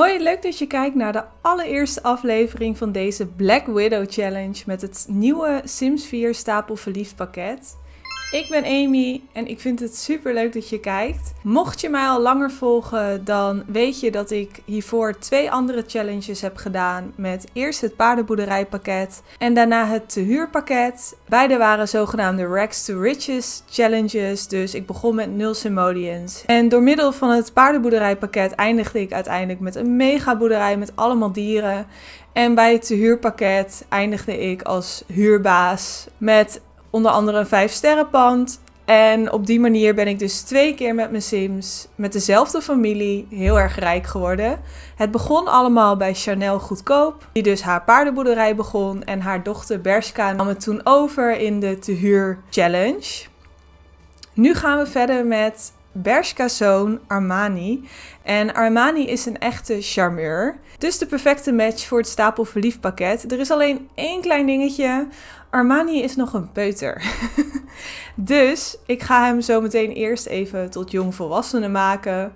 Hoi, leuk dat je kijkt naar de allereerste aflevering van deze Black Widow Challenge met het nieuwe Sims 4 Stapel Verliefd pakket. Ik ben Amy en ik vind het super leuk dat je kijkt. Mocht je mij al langer volgen, dan weet je dat ik hiervoor twee andere challenges heb gedaan. Met eerst het paardenboerderijpakket en daarna het tehuurpakket. Beide waren zogenaamde Rags to Riches challenges, dus ik begon met nul simoleons. En door middel van het paardenboerderijpakket eindigde ik uiteindelijk met een mega boerderij met allemaal dieren. En bij het huurpakket eindigde ik als huurbaas met onder andere een vijf sterrenpand. En op die manier ben ik dus twee keer met mijn Sims, met dezelfde familie, heel erg rijk geworden. Het begon allemaal bij Chanel Goedkoop, die dus haar paardenboerderij begon. En haar dochter Berska nam het toen over in de te huur challenge. Nu gaan we verder met Bershka zoon Armani. En Armani is een echte charmeur. Dus de perfecte match voor het stapel verliefd pakket. Er is alleen één klein dingetje. Armani is nog een peuter. dus ik ga hem zo meteen eerst even tot jong volwassenen maken.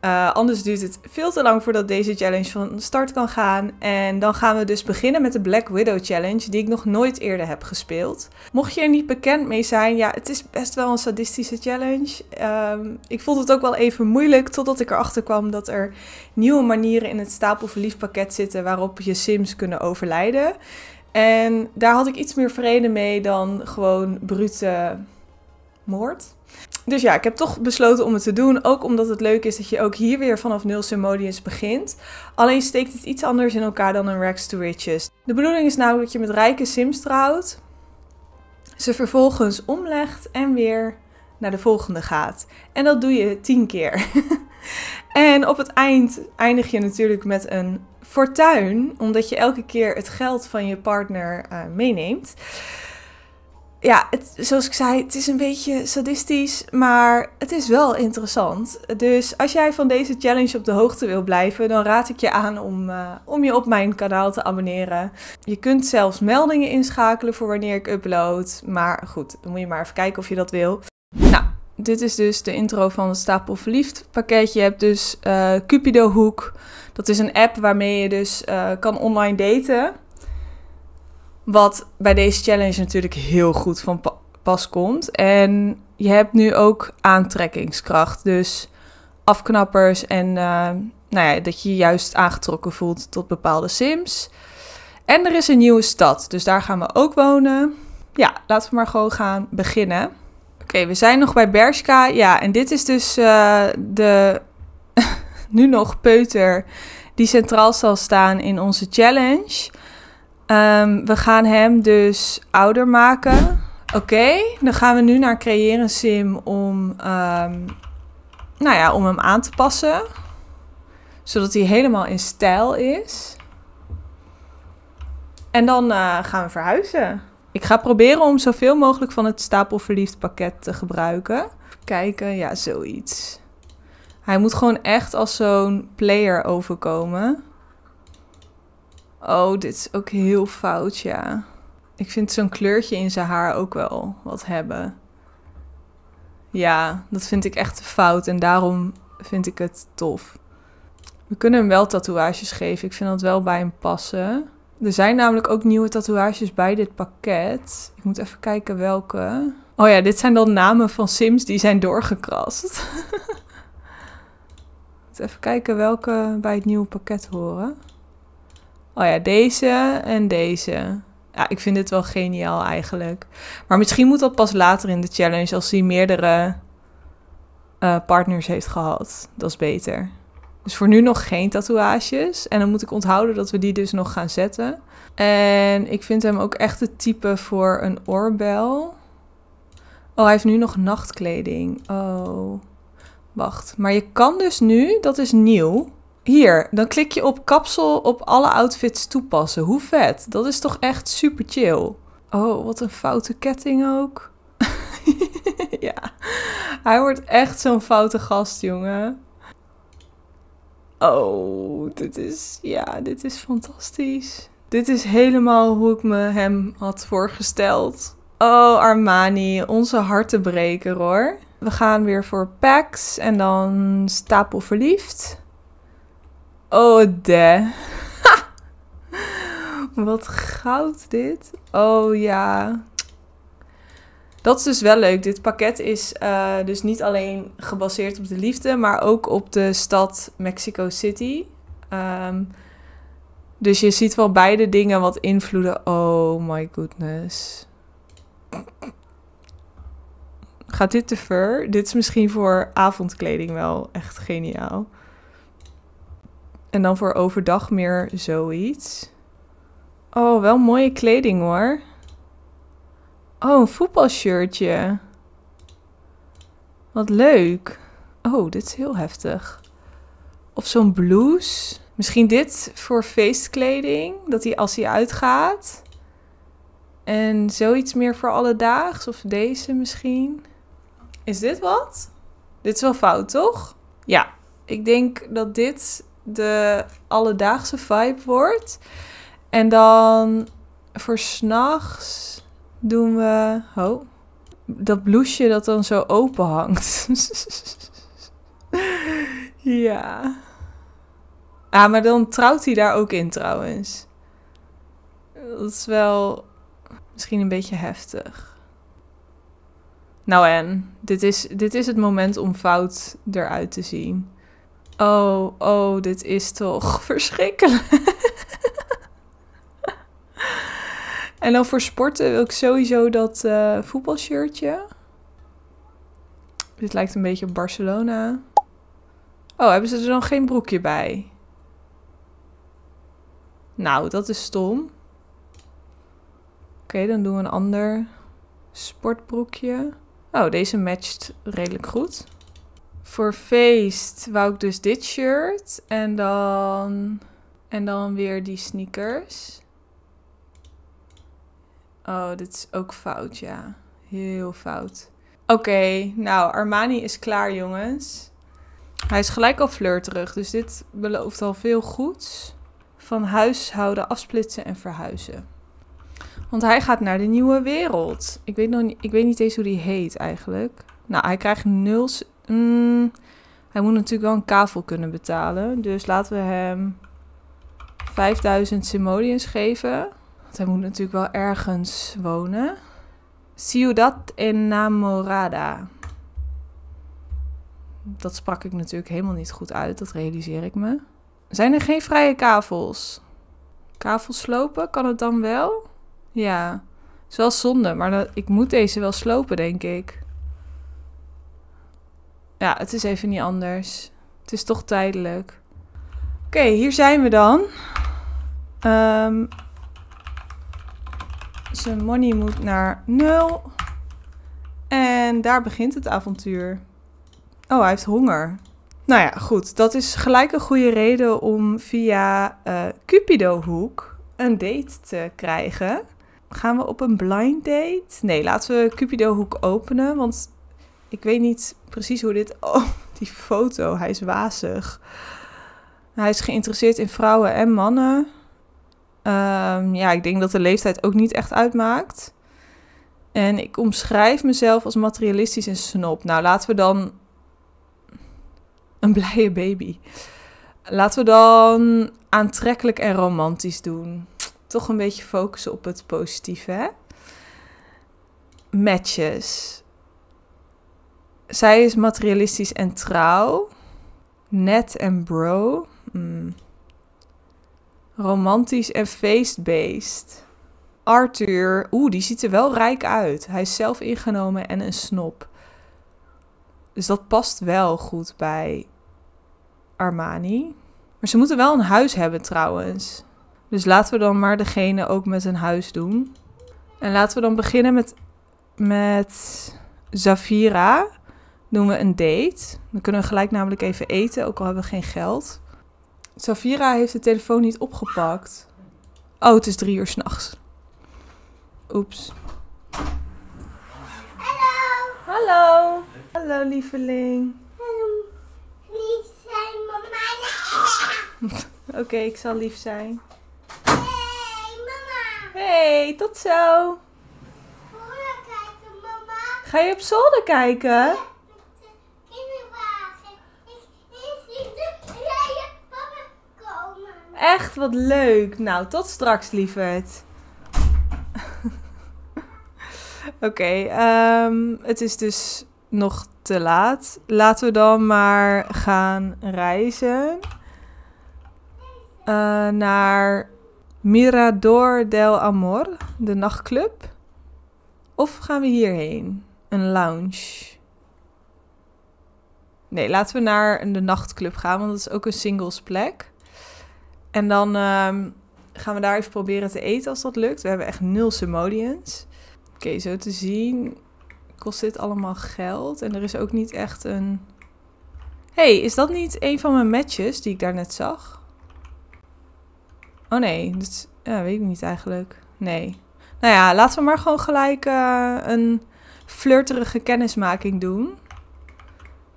Eh, anders duurt het veel te lang voordat deze challenge van start kan gaan. En dan gaan we dus beginnen met de Black Widow Challenge, die ik nog nooit eerder heb gespeeld. Mocht je er niet bekend mee zijn, ja, het is best wel een sadistische challenge. Ehm, ik vond het ook wel even moeilijk, totdat ik erachter kwam dat er nieuwe manieren in het stapelverliefpakket zitten waarop je sims kunnen overlijden. En daar had ik iets meer vrede mee dan gewoon brute moord. Dus ja, ik heb toch besloten om het te doen. Ook omdat het leuk is dat je ook hier weer vanaf nul simoleons begint. Alleen steekt het iets anders in elkaar dan een Rags to Riches. De bedoeling is namelijk dat je met rijke sims trouwt. Ze vervolgens omlegt en weer naar de volgende gaat. En dat doe je tien keer. en op het eind eindig je natuurlijk met een fortuin. Omdat je elke keer het geld van je partner eh, meeneemt ja, het, zoals ik zei, het is een beetje sadistisch, maar het is wel interessant. Dus als jij van deze challenge op de hoogte wil blijven, dan raad ik je aan om, eh, om je op mijn kanaal te abonneren. Je kunt zelfs meldingen inschakelen voor wanneer ik upload. Maar goed, dan moet je maar even kijken of je dat wil. Nou, dit is dus de intro van het Stapel Verliefd pakket. Je hebt dus eh, Cupido Hoek. Dat is een app waarmee je dus eh, kan online daten. Wat bij deze challenge natuurlijk heel goed van pas komt. En je hebt nu ook aantrekkingskracht. Dus afknappers en eh, nou ja, dat je je juist aangetrokken voelt tot bepaalde sims. En er is een nieuwe stad, dus daar gaan we ook wonen. Ja, laten we maar gewoon gaan beginnen. Oké, we zijn nog bij Berska. Ja, en dit is dus eh, de nu nog peuter die centraal zal staan in onze challenge. Ehm, we gaan hem dus ouder maken. Oké, dan gaan we nu naar creëren sim om, ehm, nou ja, om hem aan te passen. Zodat hij helemaal in stijl is. En dan eh, gaan we verhuizen. Ik ga proberen om zoveel mogelijk van het stapelverliefd pakket te gebruiken. Kijken, ja, zoiets. Hij moet gewoon echt als zo'n player overkomen. Oh, dit is ook heel fout, ja. Ik vind zo'n kleurtje in zijn haar ook wel wat hebben. Ja, dat vind ik echt fout en daarom vind ik het tof. We kunnen hem wel tatoeages geven. Ik vind dat wel bij hem passen. Er zijn namelijk ook nieuwe tatoeages bij dit pakket. Ik moet even kijken welke. Oh ja, dit zijn dan namen van Sims die zijn doorgekrast. even kijken welke bij het nieuwe pakket horen oh ja, deze en deze. Ja, ik vind dit wel geniaal eigenlijk. Maar misschien moet dat pas later in de challenge als hij meerdere eh, partners heeft gehad. Dat is beter. Dus voor nu nog geen tatoeages. En dan moet ik onthouden dat we die dus nog gaan zetten. En ik vind hem ook echt het type voor een oorbel. Oh, hij heeft nu nog nachtkleding. Oh, wacht. Maar je kan dus nu, dat is nieuw. Hier, dan klik je op kapsel op alle outfits toepassen. Hoe vet. Dat is toch echt super chill. Oh, wat een foute ketting ook. ja, hij wordt echt zo'n foute gast, jongen. Oh, dit is, ja, dit is fantastisch. Dit is helemaal hoe ik me hem had voorgesteld. Oh, Armani, onze hartenbreker hoor. We gaan weer voor packs en dan stapel verliefd. Oh, de. Wat goud dit. Oh ja. Dat is dus wel leuk. Dit pakket is eh, dus niet alleen gebaseerd op de liefde, maar ook op de stad Mexico City. Ehm, dus je ziet wel beide dingen wat invloeden. Oh my goodness. Gaat dit te ver? Dit is misschien voor avondkleding wel echt geniaal. En dan voor overdag meer zoiets. Oh, wel mooie kleding hoor. Oh, een voetbalshirtje. Wat leuk. Oh, dit is heel heftig. Of zo'n blouse. Misschien dit voor feestkleding. Dat hij als hij uitgaat. En zoiets meer voor alledaags. Of deze misschien. Is dit wat? Dit is wel fout, toch? Ja. Ik denk dat dit de alledaagse vibe wordt. En dan voor s'nachts doen we. Oh, dat bloesje dat dan zo open hangt. ja. Ah, maar dan trouwt hij daar ook in trouwens. Dat is wel misschien een beetje heftig. Nou en, dit is, dit is het moment om fout eruit te zien. Oh, oh, dit is toch verschrikkelijk. en dan voor sporten wil ik sowieso dat uh, voetbalshirtje. Dit lijkt een beetje op Barcelona. Oh, hebben ze er dan geen broekje bij? Nou, dat is stom. Oké, dan doen we een ander sportbroekje. Oh, deze matcht redelijk goed voor feest wou ik dus dit shirt. En dan, en dan weer die sneakers. Oh, dit is ook fout, ja. Heel fout. Oké, nou, Armani is klaar, jongens. Hij is gelijk al flirterig, dus dit belooft al veel goeds. Van huishouden, afsplitsen en verhuizen. Want hij gaat naar de nieuwe wereld. Ik weet, nog niet, ik weet niet eens hoe die heet eigenlijk. Nou, hij krijgt nul Mm, hij moet natuurlijk wel een kavel kunnen betalen. Dus laten we hem 5000 simoleons geven. Want hij moet natuurlijk wel ergens wonen. Ciudad Enamorada. Dat sprak ik natuurlijk helemaal niet goed uit, dat realiseer ik me. Zijn er geen vrije kavels? Kavels slopen, kan het dan wel? Ja, het is wel zonde, maar ik moet deze wel slopen, denk ik ja, het is even niet anders. Het is toch tijdelijk. Oké, hier zijn we dan. Ehm, zijn money moet naar nul. En daar begint het avontuur. Oh, hij heeft honger. Nou ja, goed. Dat is gelijk een goede reden om via eh, Cupido-hoek een date te krijgen. Gaan we op een blind date? Nee, laten we Cupido-hoek openen. Want ik weet niet precies hoe dit. Oh, die foto. Hij is wazig. Hij is geïnteresseerd in vrouwen en mannen. Ehm, ja, ik denk dat de leeftijd ook niet echt uitmaakt. En ik omschrijf mezelf als materialistisch en snob. Nou, laten we dan. Een blije baby. Laten we dan aantrekkelijk en romantisch doen. Toch een beetje focussen op het positieve, hè? Matches zij is materialistisch en trouw. Net en bro. Hmm. Romantisch en feestbeest. Arthur, oeh, die ziet er wel rijk uit. Hij is zelf ingenomen en een snop. Dus dat past wel goed bij Armani. Maar ze moeten wel een huis hebben trouwens. Dus laten we dan maar degene ook met een huis doen. En laten we dan beginnen met, met Zafira doen we een date. Dan kunnen we gelijk namelijk even eten, ook al hebben we geen geld. Safira heeft de telefoon niet opgepakt. Oh, het is drie uur s'nachts. Oeps. Hallo. Hallo. Hallo, lieveling. Hallo. Lief zijn, mama. Oké, ik zal lief zijn. Hey, mama. Hey, tot zo. Ga je op zolder kijken? Echt wat leuk. Nou, tot straks, lieverd. Oké, ehm, het is dus nog te laat. Laten we dan maar gaan reizen eh, naar Mirador del Amor, de nachtclub. Of gaan we hierheen? Een lounge. Nee, laten we naar de nachtclub gaan, want dat is ook een singles plek. En dan ehm, gaan we daar even proberen te eten als dat lukt. We hebben echt nul simoleons. Oké, zo te zien kost dit allemaal geld. En er is ook niet echt een... hey, is dat niet een van mijn matches die ik daarnet zag? Oh nee, dat ja, weet ik niet eigenlijk. Nee. Nou ja, laten we maar gewoon gelijk eh, een flirterige kennismaking doen.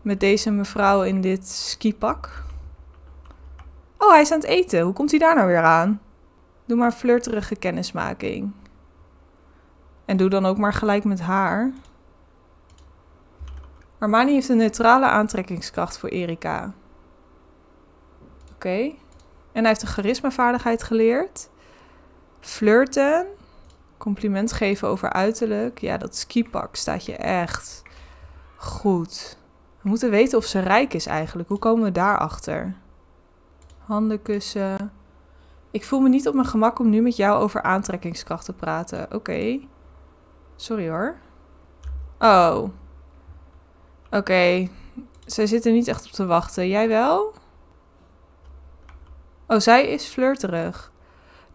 Met deze mevrouw in dit skipak. Oh, hij is aan het eten. Hoe komt hij daar nou weer aan? Doe maar flirterige kennismaking. En doe dan ook maar gelijk met haar. Armani heeft een neutrale aantrekkingskracht voor Erika. Oké. En hij heeft een charismavaardigheid geleerd. Flirten. Compliment geven over uiterlijk. Ja, dat skipak staat je echt goed. We moeten weten of ze rijk is eigenlijk. Hoe komen we daarachter? achter? handen kussen. Ik voel me niet op mijn gemak om nu met jou over aantrekkingskracht te praten. Oké. Sorry hoor. Oh. Oké. Zij zitten niet echt op te wachten. Jij wel? Oh, zij is flirterig.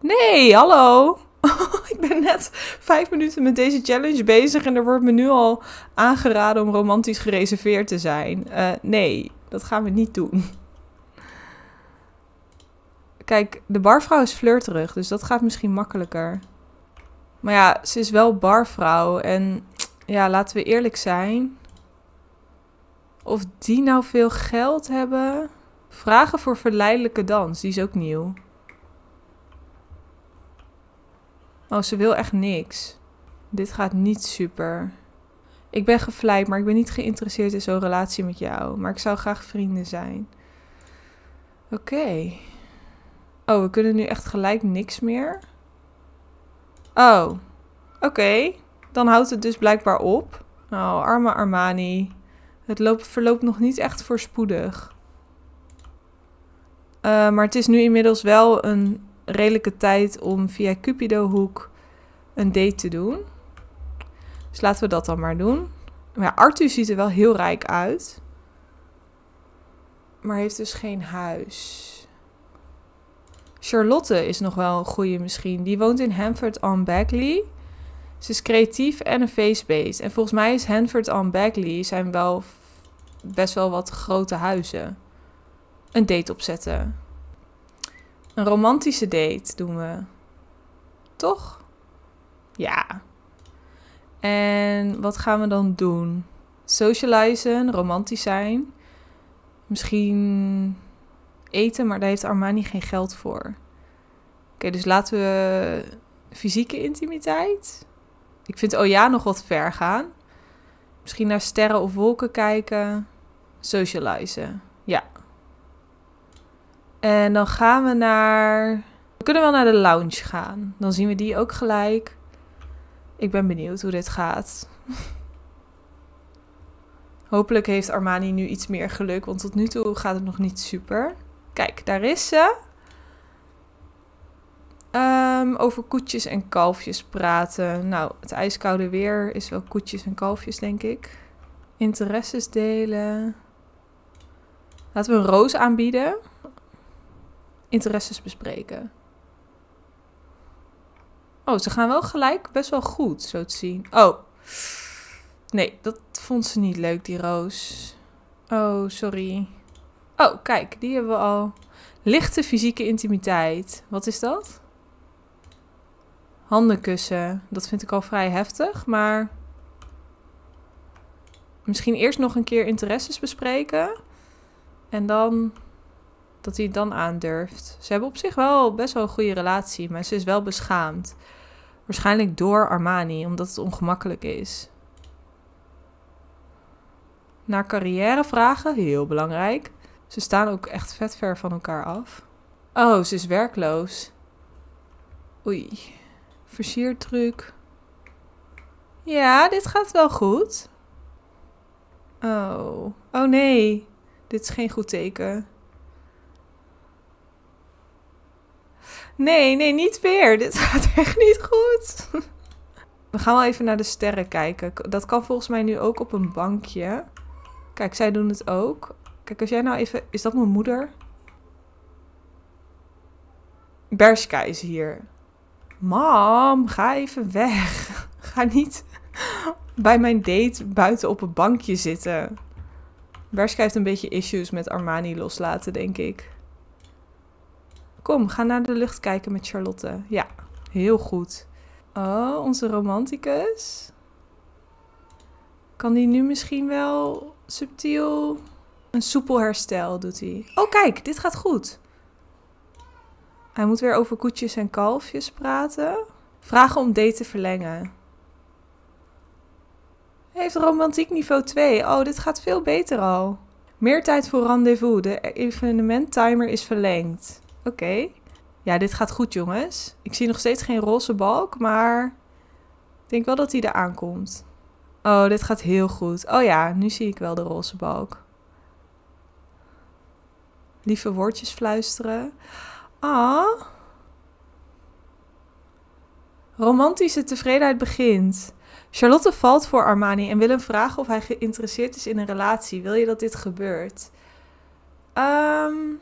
Nee, hallo. ik ben net vijf minuten met deze challenge bezig en er wordt me nu al aangeraden om romantisch gereserveerd te zijn. Eh, nee, dat gaan we niet doen. Kijk, de barvrouw is flirterig, dus dat gaat misschien makkelijker. Maar ja, ze is wel barvrouw. En ja, laten we eerlijk zijn. Of die nou veel geld hebben? Vragen voor verleidelijke dans, die is ook nieuw. Oh, ze wil echt niks. Dit gaat niet super. Ik ben gevleid, maar ik ben niet geïnteresseerd in zo'n relatie met jou. Maar ik zou graag vrienden zijn. Oké. Oh, we kunnen nu echt gelijk niks meer. Oh, oké. Dan houdt het dus blijkbaar op. Oh, arme Armani. Het loopt, verloopt nog niet echt voorspoedig. Uh, maar het is nu inmiddels wel een redelijke tijd om via Cupido-hoek een date te doen. Dus laten we dat dan maar doen. Maar ja, Arthur ziet er wel heel rijk uit. Maar heeft dus geen huis. Charlotte is nog wel een goede misschien. Die woont in Hanford on Bagley. Ze is creatief en een face-based. En volgens mij is Hanford on Bagley zijn wel best wel wat grote huizen. Een date opzetten. Een romantische date doen we. Toch? Ja. En wat gaan we dan doen? Socializen, romantisch zijn. Misschien eten, maar daar heeft Armani geen geld voor. Oké, dus laten we fysieke intimiteit. Ik vind oh ja nog wat ver gaan. Misschien naar sterren of wolken kijken. Socializen. Ja. En dan gaan we naar. We kunnen wel naar de lounge gaan. Dan zien we die ook gelijk. Ik ben benieuwd hoe dit gaat. Hopelijk heeft Armani nu iets meer geluk, want tot nu toe gaat het nog niet super. Kijk, daar is ze. Ehm, over koetjes en kalfjes praten. Nou, het ijskoude weer is wel koetjes en kalfjes, denk ik. Interesses delen. Laten we een roos aanbieden. Interesses bespreken. Oh, ze gaan wel gelijk best wel goed, zo te zien. Oh. Nee, dat vond ze niet leuk, die roos. Oh, sorry. Oh, kijk, die hebben we al. Lichte fysieke intimiteit. Wat is dat? Handen kussen. Dat vind ik al vrij heftig, maar... Misschien eerst nog een keer interesses bespreken. En dan... Dat hij het dan aandurft. Ze hebben op zich wel best wel een goede relatie, maar ze is wel beschaamd. Waarschijnlijk door Armani, omdat het ongemakkelijk is. Naar carrière vragen, heel belangrijk. Ze staan ook echt vet ver van elkaar af. Oh, ze is werkloos. Oei. Versierdruk. Ja, dit gaat wel goed. Oh. Oh nee. Dit is geen goed teken. Nee, nee, niet weer. Dit gaat echt niet goed. We gaan wel even naar de sterren kijken. Dat kan volgens mij nu ook op een bankje. Kijk, zij doen het ook. Kijk, als jij nou even... Is dat mijn moeder? Berska is hier. Mam, ga even weg. Ga niet bij mijn date buiten op een bankje zitten. Berska heeft een beetje issues met Armani loslaten, denk ik. Kom, ga naar de lucht kijken met Charlotte. Ja, heel goed. Oh, onze romanticus. Kan die nu misschien wel subtiel een soepel herstel doet hij. Oh kijk, dit gaat goed. Hij moet weer over koetjes en kalfjes praten. Vragen om date te verlengen. Hij heeft romantiek niveau 2. Oh, dit gaat veel beter al. Meer tijd voor rendezvous. De timer is verlengd. Oké. Ja, dit gaat goed, jongens. Ik zie nog steeds geen roze balk, maar ik denk wel dat hij er aankomt. Oh, dit gaat heel goed. Oh ja, nu zie ik wel de roze balk lieve woordjes fluisteren. Ah. Romantische tevredenheid begint. Charlotte valt voor Armani en wil hem vragen of hij geïnteresseerd is in een relatie. Wil je dat dit gebeurt? Um,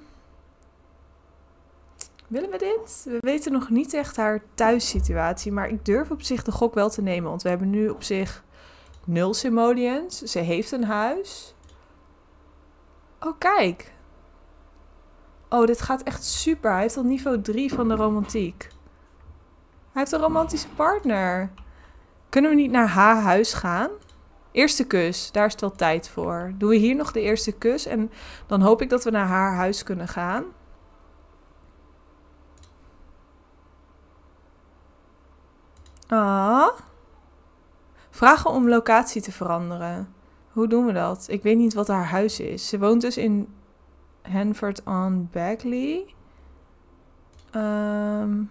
willen we dit? We weten nog niet echt haar thuissituatie, maar ik durf op zich de gok wel te nemen. Want we hebben nu op zich nul simoleons. Ze heeft een huis. Oh, kijk. Oh, dit gaat echt super. Hij heeft al niveau 3 van de romantiek. Hij heeft een romantische partner. Kunnen we niet naar haar huis gaan? Eerste kus, daar is wel tijd voor. Doen we hier nog de eerste kus en dan hoop ik dat we naar haar huis kunnen gaan. Ah. Vragen om locatie te veranderen. Hoe doen we dat? Ik weet niet wat haar huis is. Ze woont dus in Hanford on Bagley. Ehm,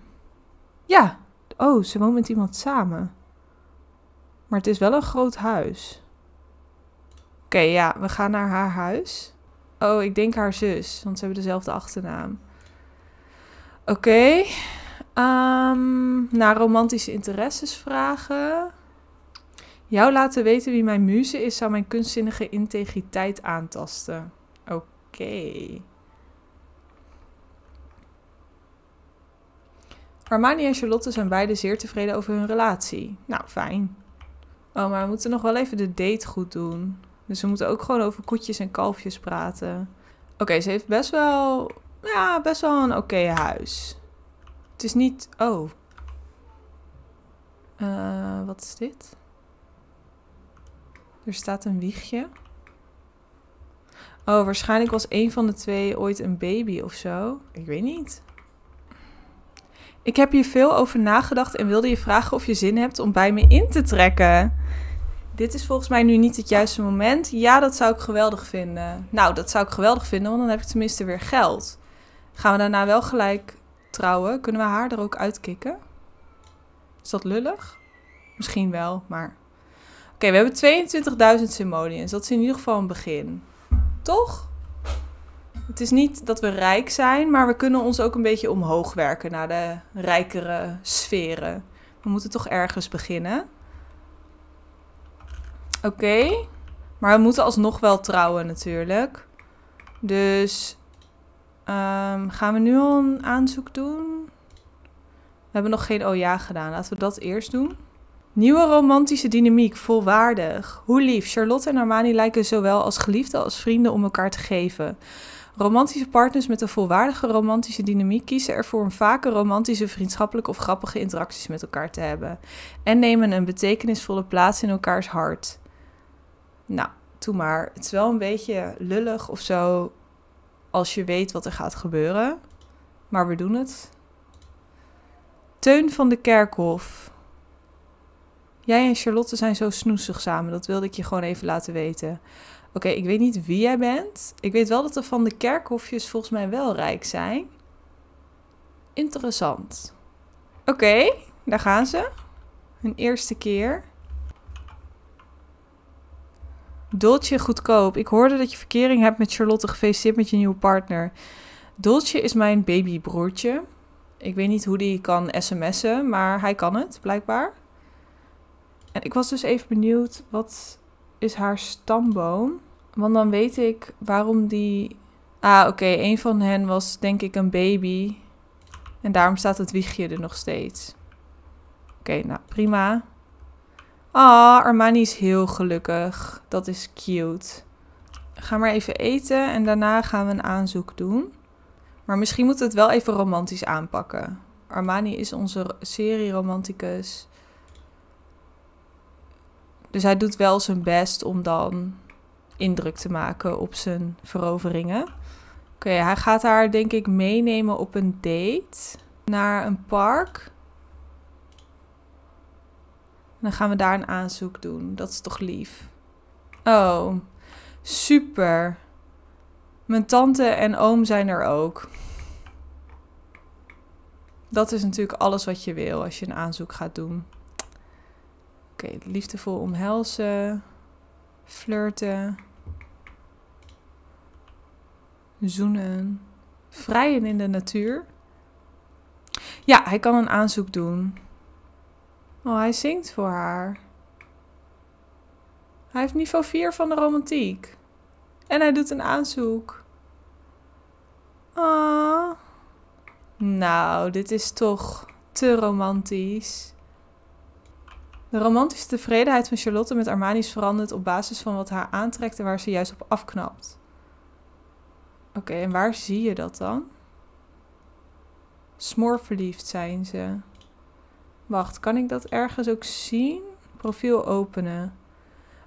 ja. Oh, ze woont met iemand samen. Maar het is wel een groot huis. Oké, ja, we gaan naar haar huis. Oh, ik denk haar zus, want ze hebben dezelfde achternaam. Oké. Ehm, naar romantische interesses vragen. Jou laten weten wie mijn muze is, zou mijn kunstzinnige integriteit aantasten. Oké. Armani en Charlotte zijn beide zeer tevreden over hun relatie. Nou, fijn. Oh, maar we moeten nog wel even de date goed doen. Dus we moeten ook gewoon over koetjes en kalfjes praten. Oké, ze heeft best wel... Ja, best wel een oké huis. Het is niet... Oh. Eh, wat is dit? Er staat een wiegje. Oh, waarschijnlijk was een van de twee ooit een baby of zo. Ik weet niet. Ik heb hier veel over nagedacht en wilde je vragen of je zin hebt om bij me in te trekken. Dit is volgens mij nu niet het juiste moment. Ja, dat zou ik geweldig vinden. Nou, dat zou ik geweldig vinden, want dan heb ik tenminste weer geld. Gaan we daarna wel gelijk trouwen? Kunnen we haar er ook uitkikken? Is dat lullig? Misschien wel, maar. Oké, we hebben 22.000 simoleons. Dus dat is in ieder geval een begin. Toch? Het is niet dat we rijk zijn, maar we kunnen ons ook een beetje omhoog werken naar de rijkere sferen. We moeten toch ergens beginnen. Oké. Maar we moeten alsnog wel trouwen natuurlijk. Dus ehm, gaan we nu al een aanzoek doen? We hebben nog geen oh ja gedaan. Laten we dat eerst doen. Nieuwe romantische dynamiek, volwaardig. Hoe lief, Charlotte en Armani lijken zowel als geliefden als vrienden om elkaar te geven. Romantische partners met een volwaardige romantische dynamiek kiezen ervoor om vaker romantische, vriendschappelijke of grappige interacties met elkaar te hebben. En nemen een betekenisvolle plaats in elkaars hart. Nou, toe maar. Het is wel een beetje lullig of zo als je weet wat er gaat gebeuren. Maar we doen het. Teun van de Kerkhof. Jij en Charlotte zijn zo snoesig samen. Dat wilde ik je gewoon even laten weten. Oké, ik weet niet wie jij bent. Ik weet wel dat er van de kerkhofjes volgens mij wel rijk zijn. Interessant. Oké, daar gaan ze. Hun eerste keer. Dolce goedkoop. Ik hoorde dat je verkering hebt met Charlotte. Gefeliciteerd met je nieuwe partner. Dolce is mijn babybroertje. Ik weet niet hoe die kan sms'en, maar hij kan het blijkbaar. En ik was dus even benieuwd, wat is haar stamboom? Want dan weet ik waarom die... Ah, oké, okay, een van hen was denk ik een baby. En daarom staat het wiegje er nog steeds. Oké, nou prima. Ah, Armani is heel gelukkig. Dat is cute. Ga maar even eten en daarna gaan we een aanzoek doen. Maar misschien moeten we het wel even romantisch aanpakken. Armani is onze serie romanticus. Dus hij doet wel zijn best om dan indruk te maken op zijn veroveringen. Oké, hij gaat haar denk ik meenemen op een date naar een park. En dan gaan we daar een aanzoek doen. Dat is toch lief. Oh, super. Mijn tante en oom zijn er ook. Dat is natuurlijk alles wat je wil als je een aanzoek gaat doen okay, liefdevol omhelzen, flirten, zoenen, vrijen in de natuur. Ja, hij kan een aanzoek doen. Oh, hij zingt voor haar. Hij heeft niveau 4 van de romantiek. En hij doet een aanzoek. Ah. Nou, dit is toch te romantisch. De romantische tevredenheid van Charlotte met Armani is veranderd op basis van wat haar aantrekt en waar ze juist op afknapt. Oké, en waar zie je dat dan? verliefd zijn ze. Wacht, kan ik dat ergens ook zien? Profiel openen.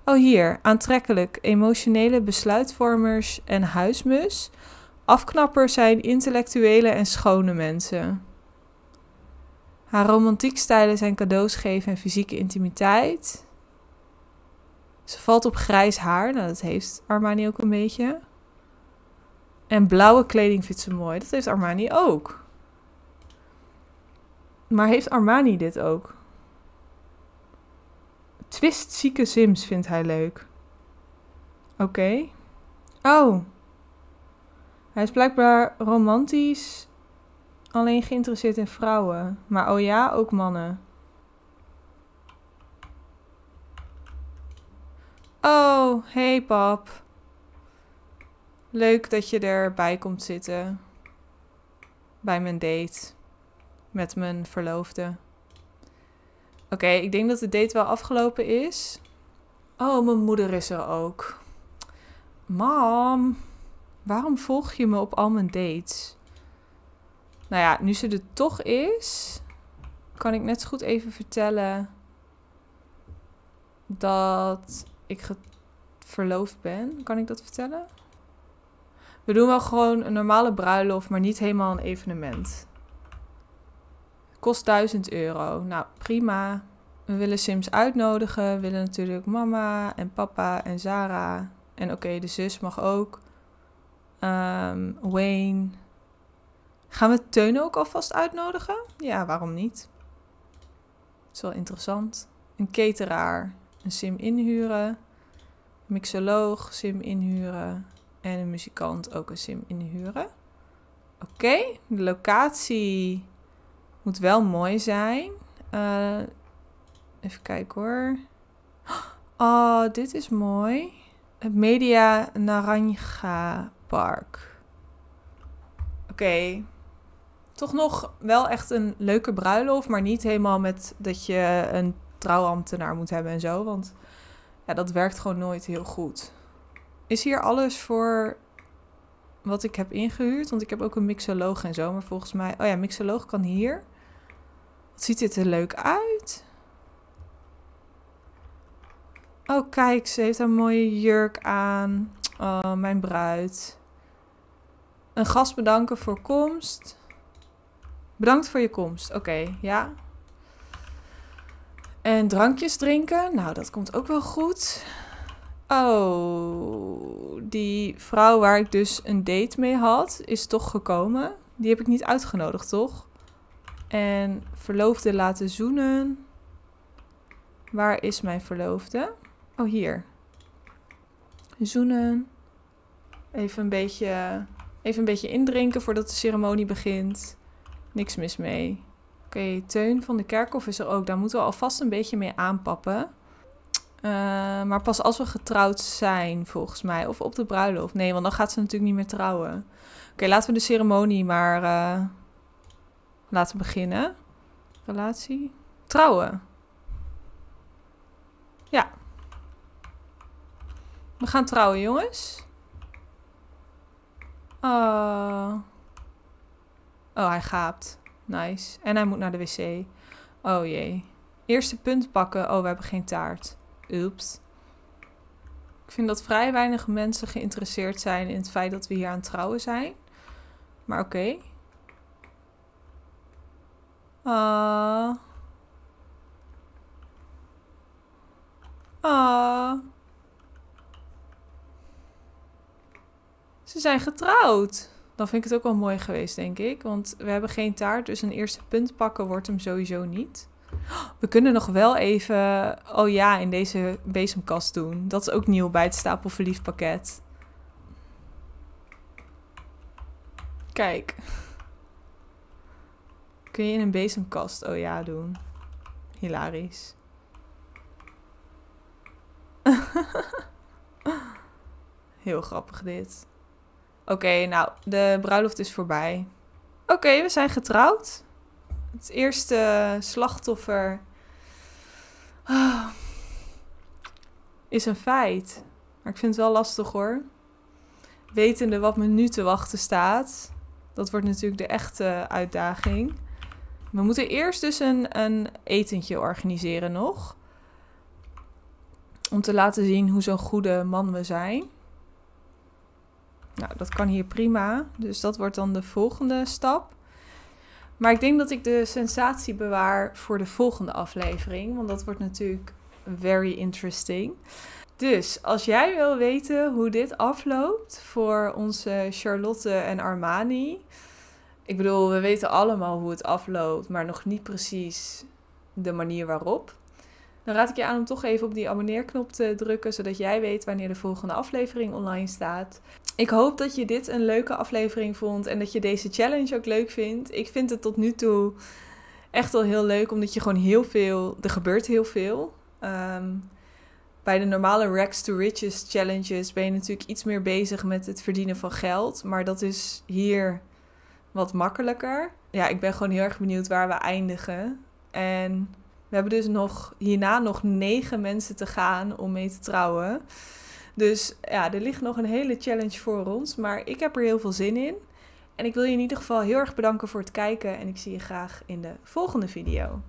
Oh, hier. Aantrekkelijk. Emotionele besluitvormers en huismus. Afknappers zijn intellectuele en schone mensen. Haar romantiek stijlen zijn cadeaus geven en fysieke intimiteit. Ze valt op grijs haar. Nou, dat heeft Armani ook een beetje. En blauwe kleding vindt ze mooi. Dat heeft Armani ook. Maar heeft Armani dit ook? Twistzieke Sims vindt hij leuk. Oké. Oh. Hij is blijkbaar romantisch alleen geïnteresseerd in vrouwen. Maar oh ja, ook mannen. Oh, hey pap. Leuk dat je erbij komt zitten. Bij mijn date. Met mijn verloofde. Oké, ik denk dat de date wel afgelopen is. Oh, mijn moeder is er ook. Mam, waarom volg je me op al mijn dates? Nou ja, nu ze er toch is, kan ik net zo goed even vertellen dat ik verloofd ben. Kan ik dat vertellen? We doen wel gewoon een normale bruiloft, maar niet helemaal een evenement. Kost 1000 euro. Nou, prima. We willen Sims uitnodigen. We willen natuurlijk mama en papa en Zara. En oké, de zus mag ook. Ehm, Wayne. Gaan we Teun ook alvast uitnodigen? Ja, waarom niet? Het is wel interessant. Een cateraar, een sim inhuren, mixoloog, sim inhuren en een muzikant ook een sim inhuren. Oké, de locatie moet wel mooi zijn. Eh, even kijken hoor. Oh, dit is mooi. Het Media Naranja Park. Oké, toch nog wel echt een leuke bruiloft, maar niet helemaal met dat je een trouwambtenaar moet hebben en zo. Want ja, dat werkt gewoon nooit heel goed. Is hier alles voor wat ik heb ingehuurd? Want ik heb ook een mixoloog en zo, maar volgens mij... Oh ja, mixoloog kan hier. Wat ziet dit er leuk uit? Oh, kijk, ze heeft een mooie jurk aan. Oh, mijn bruid. Een gast bedanken voor komst. Bedankt voor je komst. Oké, ja. En drankjes drinken. Nou, dat komt ook wel goed. Oh, die vrouw waar ik dus een date mee had, is toch gekomen. Die heb ik niet uitgenodigd, toch? En verloofde laten zoenen. Waar is mijn verloofde? Oh, hier. Zoenen. Even een beetje, even een beetje indrinken voordat de ceremonie begint. Niks mis mee. Oké, Teun van de Kerkhof is er ook. Daar moeten we alvast een beetje mee aanpappen. Eh, maar pas als we getrouwd zijn, volgens mij. Of op de bruiloft. Nee, want dan gaat ze natuurlijk niet meer trouwen. Oké, laten we de ceremonie maar eh, laten beginnen. Relatie. Trouwen. Ja. We gaan trouwen, jongens. Ah. Oh, hij gaapt. Nice. En hij moet naar de wc. Oh jee. Eerste punt pakken. Oh, we hebben geen taart. Oeps. Ik vind dat vrij weinig mensen geïnteresseerd zijn in het feit dat we hier aan het trouwen zijn. Maar oké. Ah. Ah. Ze zijn getrouwd dan vind ik het ook wel mooi geweest, denk ik. Want we hebben geen taart, dus een eerste punt pakken wordt hem sowieso niet. We kunnen nog wel even, oh ja, in deze bezemkast doen. Dat is ook nieuw bij het Stapelverliefpakket. pakket. Kijk. Kun je in een bezemkast, oh ja, doen. Hilarisch. Heel grappig dit. Oké, nou, de bruiloft is voorbij. Oké, we zijn getrouwd. Het eerste slachtoffer ah, is een feit. Maar ik vind het wel lastig hoor. Wetende wat me nu te wachten staat. Dat wordt natuurlijk de echte uitdaging. We moeten eerst dus een, een etentje organiseren nog. Om te laten zien hoe zo'n goede man we zijn. Nou, dat kan hier prima. Dus dat wordt dan de volgende stap. Maar ik denk dat ik de sensatie bewaar voor de volgende aflevering. Want dat wordt natuurlijk very interesting. Dus als jij wil weten hoe dit afloopt voor onze Charlotte en Armani. Ik bedoel, we weten allemaal hoe het afloopt, maar nog niet precies de manier waarop dan raad ik je aan om toch even op die abonneerknop te drukken, zodat jij weet wanneer de volgende aflevering online staat. Ik hoop dat je dit een leuke aflevering vond en dat je deze challenge ook leuk vindt. Ik vind het tot nu toe echt wel heel leuk, omdat je gewoon heel veel, er gebeurt heel veel. Ehm, bij de normale Racks to Riches challenges ben je natuurlijk iets meer bezig met het verdienen van geld, maar dat is hier wat makkelijker. Ja, ik ben gewoon heel erg benieuwd waar we eindigen. En we hebben dus nog, hierna nog negen mensen te gaan om mee te trouwen. Dus ja, er ligt nog een hele challenge voor ons. Maar ik heb er heel veel zin in. En ik wil je in ieder geval heel erg bedanken voor het kijken. En ik zie je graag in de volgende video.